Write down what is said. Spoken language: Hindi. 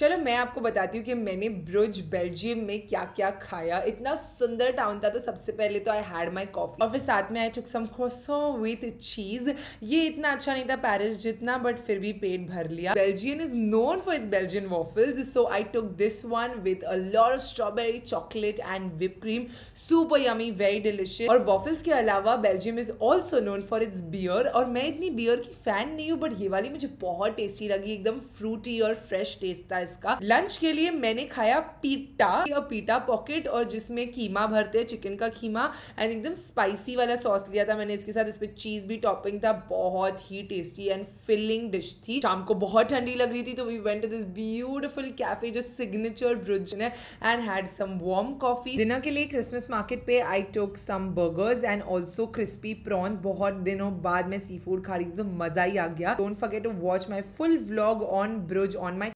चलो मैं आपको बताती हूँ कि मैंने ब्रुज बेल्जियम में क्या क्या खाया इतना सुंदर टाउन था तो सबसे पहले तो आई हैड माई कॉफी और फिर साथ में आई टुक सम क्रोसो विथ चीज ये इतना अच्छा नहीं था पेरिस जितना बट फिर भी पेट भर लिया Belgian is known for is Belgian waffles so I took this one with a lot strawberry chocolate and whip cream super yummy very delicious और वॉफल्स के अलावा Belgium is also known for its beer और मैं इतनी बियर की फैन नहीं हूँ बट ये वाली मुझे बहुत टेस्टी लगी एकदम फ्रूटी और फ्रेश टेस्ट था इसका लंच के लिए मैंने खाया पीटा पीटा पॉकेट और जिसमें कीमा भरते हैं चिकन का कीमा एंड एकदम स्पाइसी वाला सॉस लिया था मैंने इसके साथ इस पर चीज़ भी टॉपिंग था बहुत ही टेस्टी एंड फिलिंग डिश थी शाम को बहुत ठंडी लग रही थी तो we went to this beautiful cafe जो सिग्नेचर ब्रिज ने and had some warm coffee dinner के लिए क्रिसमस मार्केट पे I took some burgers and also crispy prawns बहुत दिनों बाद में सी फूड खा रही थी तो मज़ा ही आ गया don't forget to watch my full blog on bridge on my